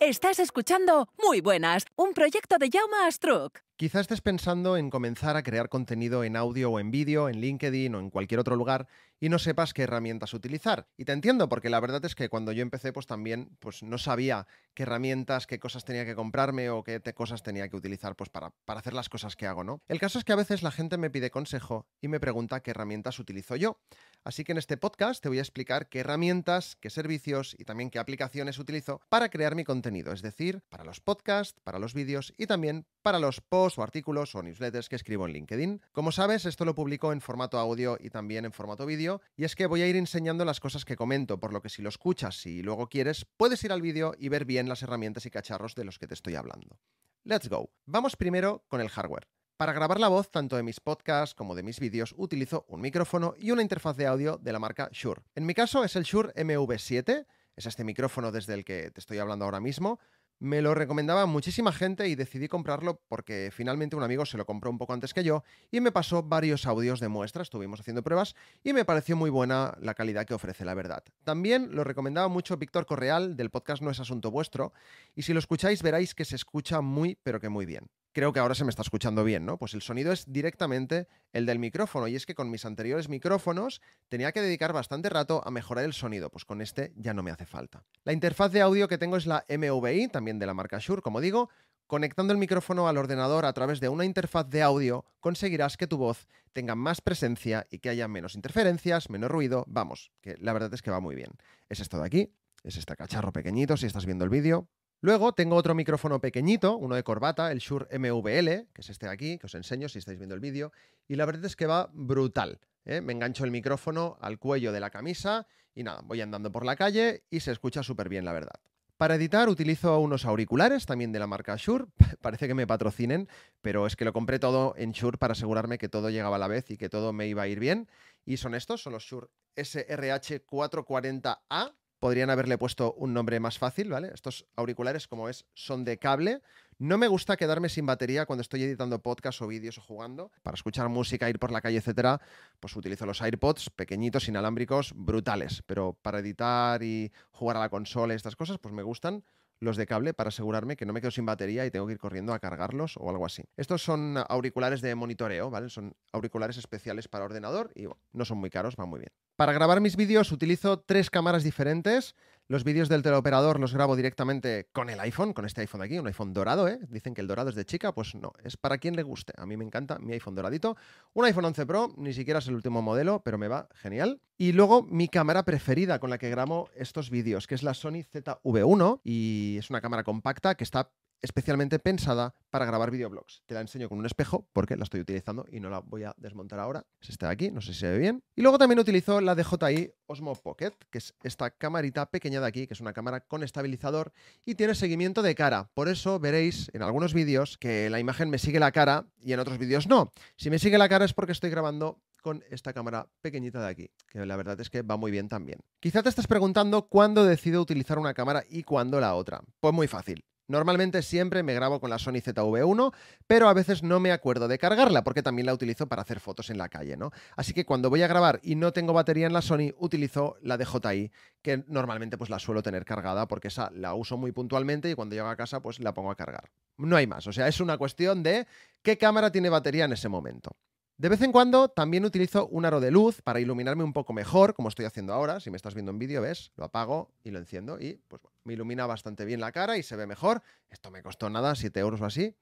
Estás escuchando Muy Buenas, un proyecto de Jaume Astruc. Quizás estés pensando en comenzar a crear contenido en audio o en vídeo, en LinkedIn o en cualquier otro lugar y no sepas qué herramientas utilizar. Y te entiendo porque la verdad es que cuando yo empecé pues también pues no sabía qué herramientas, qué cosas tenía que comprarme o qué cosas tenía que utilizar pues para, para hacer las cosas que hago, ¿no? El caso es que a veces la gente me pide consejo y me pregunta qué herramientas utilizo yo. Así que en este podcast te voy a explicar qué herramientas, qué servicios y también qué aplicaciones utilizo para crear mi contenido, es decir, para los podcasts, para los vídeos y también para los posts o artículos o newsletters que escribo en LinkedIn. Como sabes, esto lo publico en formato audio y también en formato vídeo, y es que voy a ir enseñando las cosas que comento, por lo que si lo escuchas y luego quieres, puedes ir al vídeo y ver bien las herramientas y cacharros de los que te estoy hablando. Let's go. Vamos primero con el hardware. Para grabar la voz tanto de mis podcasts como de mis vídeos utilizo un micrófono y una interfaz de audio de la marca Shure. En mi caso es el Shure MV7, es este micrófono desde el que te estoy hablando ahora mismo, me lo recomendaba muchísima gente y decidí comprarlo porque finalmente un amigo se lo compró un poco antes que yo y me pasó varios audios de muestra, estuvimos haciendo pruebas y me pareció muy buena la calidad que ofrece, la verdad. También lo recomendaba mucho Víctor Correal del podcast No es Asunto Vuestro y si lo escucháis veréis que se escucha muy pero que muy bien creo que ahora se me está escuchando bien, ¿no? Pues el sonido es directamente el del micrófono y es que con mis anteriores micrófonos tenía que dedicar bastante rato a mejorar el sonido, pues con este ya no me hace falta. La interfaz de audio que tengo es la MVI, también de la marca Shure, como digo, Conectando el micrófono al ordenador a través de una interfaz de audio, conseguirás que tu voz tenga más presencia y que haya menos interferencias, menos ruido. Vamos, que la verdad es que va muy bien. Es esto de aquí, es este cacharro pequeñito, si estás viendo el vídeo, Luego tengo otro micrófono pequeñito, uno de corbata, el Shure MVL, que es este de aquí, que os enseño si estáis viendo el vídeo, y la verdad es que va brutal. ¿eh? Me engancho el micrófono al cuello de la camisa y nada, voy andando por la calle y se escucha súper bien, la verdad. Para editar utilizo unos auriculares también de la marca Shure, parece que me patrocinen, pero es que lo compré todo en Shure para asegurarme que todo llegaba a la vez y que todo me iba a ir bien. Y son estos, son los Shure SRH440A, Podrían haberle puesto un nombre más fácil, ¿vale? Estos auriculares, como es, son de cable. No me gusta quedarme sin batería cuando estoy editando podcasts o vídeos o jugando. Para escuchar música, ir por la calle, etcétera, pues utilizo los AirPods, pequeñitos, inalámbricos, brutales. Pero para editar y jugar a la consola y estas cosas, pues me gustan los de cable para asegurarme que no me quedo sin batería y tengo que ir corriendo a cargarlos o algo así. Estos son auriculares de monitoreo, ¿vale? Son auriculares especiales para ordenador y no son muy caros, van muy bien. Para grabar mis vídeos utilizo tres cámaras diferentes. Los vídeos del teleoperador los grabo directamente con el iPhone, con este iPhone de aquí, un iPhone dorado, ¿eh? Dicen que el dorado es de chica, pues no, es para quien le guste. A mí me encanta mi iPhone doradito. Un iPhone 11 Pro, ni siquiera es el último modelo, pero me va genial. Y luego mi cámara preferida con la que grabo estos vídeos, que es la Sony ZV1 y es una cámara compacta que está especialmente pensada para grabar videoblogs. Te la enseño con un espejo porque la estoy utilizando y no la voy a desmontar ahora. Es esta de aquí, no sé si se ve bien. Y luego también utilizo la DJI Osmo Pocket, que es esta camarita pequeña de aquí, que es una cámara con estabilizador y tiene seguimiento de cara. Por eso veréis en algunos vídeos que la imagen me sigue la cara y en otros vídeos no. Si me sigue la cara es porque estoy grabando con esta cámara pequeñita de aquí, que la verdad es que va muy bien también. Quizá te estás preguntando cuándo decido utilizar una cámara y cuándo la otra. Pues muy fácil. Normalmente siempre me grabo con la Sony ZV1, pero a veces no me acuerdo de cargarla porque también la utilizo para hacer fotos en la calle, ¿no? Así que cuando voy a grabar y no tengo batería en la Sony, utilizo la DJI, que normalmente pues la suelo tener cargada porque esa la uso muy puntualmente y cuando llego a casa pues la pongo a cargar. No hay más, o sea, es una cuestión de qué cámara tiene batería en ese momento. De vez en cuando también utilizo un aro de luz para iluminarme un poco mejor, como estoy haciendo ahora. Si me estás viendo en vídeo, ves, lo apago y lo enciendo y pues me ilumina bastante bien la cara y se ve mejor. Esto me costó nada, 7 euros o así.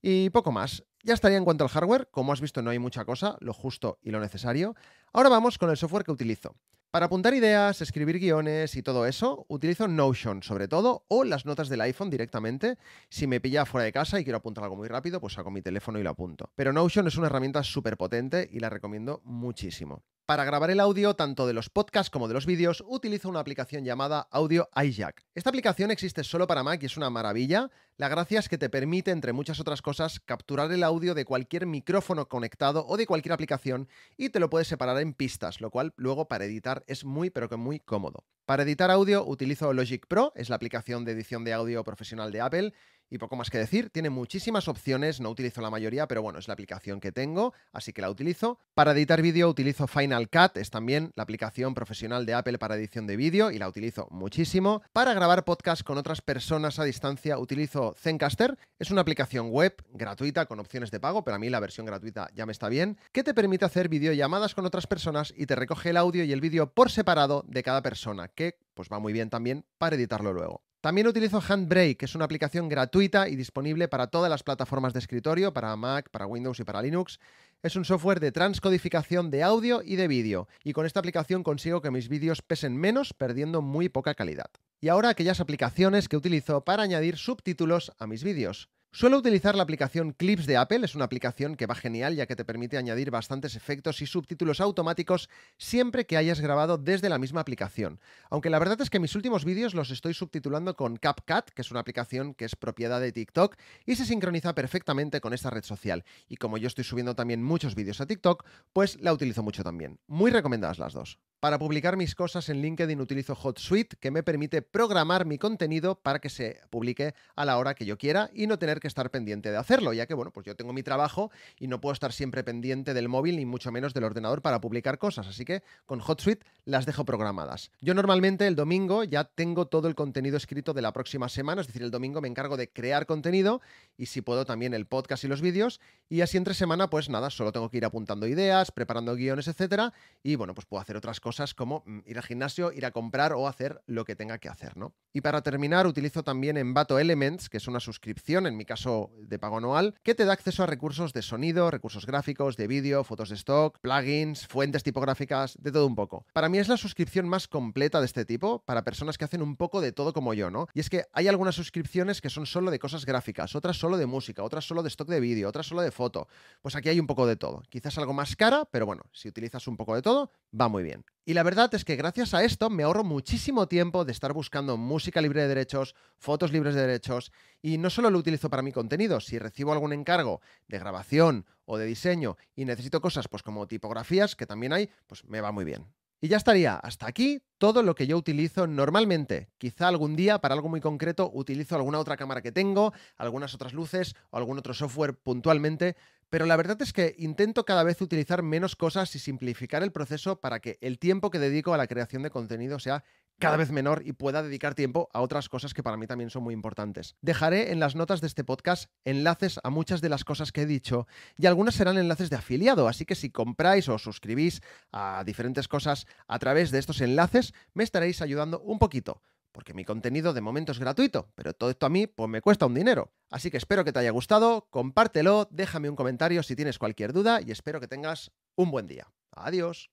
Y poco más. Ya estaría en cuanto al hardware. Como has visto, no hay mucha cosa, lo justo y lo necesario. Ahora vamos con el software que utilizo. Para apuntar ideas, escribir guiones y todo eso, utilizo Notion sobre todo o las notas del iPhone directamente. Si me pilla fuera de casa y quiero apuntar algo muy rápido, pues saco mi teléfono y lo apunto. Pero Notion es una herramienta súper potente y la recomiendo muchísimo. Para grabar el audio tanto de los podcasts como de los vídeos utilizo una aplicación llamada Audio iJack. Esta aplicación existe solo para Mac y es una maravilla. La gracia es que te permite, entre muchas otras cosas, capturar el audio de cualquier micrófono conectado o de cualquier aplicación y te lo puedes separar en pistas, lo cual luego para editar es muy pero que muy cómodo. Para editar audio utilizo Logic Pro, es la aplicación de edición de audio profesional de Apple y poco más que decir, tiene muchísimas opciones, no utilizo la mayoría, pero bueno, es la aplicación que tengo, así que la utilizo. Para editar vídeo utilizo Final Cut, es también la aplicación profesional de Apple para edición de vídeo y la utilizo muchísimo. Para grabar podcast con otras personas a distancia utilizo Zencaster, es una aplicación web gratuita con opciones de pago, pero a mí la versión gratuita ya me está bien, que te permite hacer videollamadas con otras personas y te recoge el audio y el vídeo por separado de cada persona, que pues va muy bien también para editarlo luego. También utilizo Handbrake, que es una aplicación gratuita y disponible para todas las plataformas de escritorio, para Mac, para Windows y para Linux. Es un software de transcodificación de audio y de vídeo, y con esta aplicación consigo que mis vídeos pesen menos, perdiendo muy poca calidad. Y ahora aquellas aplicaciones que utilizo para añadir subtítulos a mis vídeos. Suelo utilizar la aplicación Clips de Apple, es una aplicación que va genial ya que te permite añadir bastantes efectos y subtítulos automáticos siempre que hayas grabado desde la misma aplicación. Aunque la verdad es que mis últimos vídeos los estoy subtitulando con CapCut, que es una aplicación que es propiedad de TikTok y se sincroniza perfectamente con esta red social. Y como yo estoy subiendo también muchos vídeos a TikTok, pues la utilizo mucho también. Muy recomendadas las dos. Para publicar mis cosas en LinkedIn utilizo HotSuite, que me permite programar mi contenido para que se publique a la hora que yo quiera y no tener que estar pendiente de hacerlo, ya que, bueno, pues yo tengo mi trabajo y no puedo estar siempre pendiente del móvil ni mucho menos del ordenador para publicar cosas, así que con HotSuite las dejo programadas. Yo normalmente el domingo ya tengo todo el contenido escrito de la próxima semana, es decir, el domingo me encargo de crear contenido y si puedo también el podcast y los vídeos y así entre semana pues nada, solo tengo que ir apuntando ideas, preparando guiones, etcétera y bueno, pues puedo hacer otras cosas cosas como mm, ir al gimnasio, ir a comprar o hacer lo que tenga que hacer, ¿no? Y para terminar, utilizo también Envato Elements, que es una suscripción, en mi caso de pago anual, que te da acceso a recursos de sonido, recursos gráficos, de vídeo, fotos de stock, plugins, fuentes tipográficas, de todo un poco. Para mí es la suscripción más completa de este tipo, para personas que hacen un poco de todo como yo, ¿no? Y es que hay algunas suscripciones que son solo de cosas gráficas, otras solo de música, otras solo de stock de vídeo, otras solo de foto. Pues aquí hay un poco de todo. Quizás algo más cara, pero bueno, si utilizas un poco de todo, va muy bien. Y la verdad es que gracias a esto me ahorro muchísimo tiempo de estar buscando música libre de derechos, fotos libres de derechos, y no solo lo utilizo para mi contenido, si recibo algún encargo de grabación o de diseño y necesito cosas pues como tipografías, que también hay, pues me va muy bien. Y ya estaría, hasta aquí todo lo que yo utilizo normalmente. Quizá algún día, para algo muy concreto, utilizo alguna otra cámara que tengo, algunas otras luces o algún otro software puntualmente, pero la verdad es que intento cada vez utilizar menos cosas y simplificar el proceso para que el tiempo que dedico a la creación de contenido sea cada vez menor y pueda dedicar tiempo a otras cosas que para mí también son muy importantes. Dejaré en las notas de este podcast enlaces a muchas de las cosas que he dicho y algunas serán enlaces de afiliado, así que si compráis o suscribís a diferentes cosas a través de estos enlaces, me estaréis ayudando un poquito porque mi contenido de momento es gratuito, pero todo esto a mí pues me cuesta un dinero. Así que espero que te haya gustado, compártelo, déjame un comentario si tienes cualquier duda y espero que tengas un buen día. Adiós.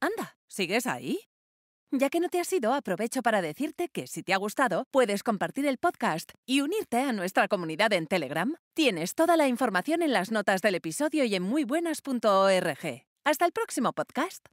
Anda, ¿sigues ahí? Ya que no te has ido, aprovecho para decirte que si te ha gustado, puedes compartir el podcast y unirte a nuestra comunidad en Telegram. Tienes toda la información en las notas del episodio y en muybuenas.org. Hasta el próximo podcast.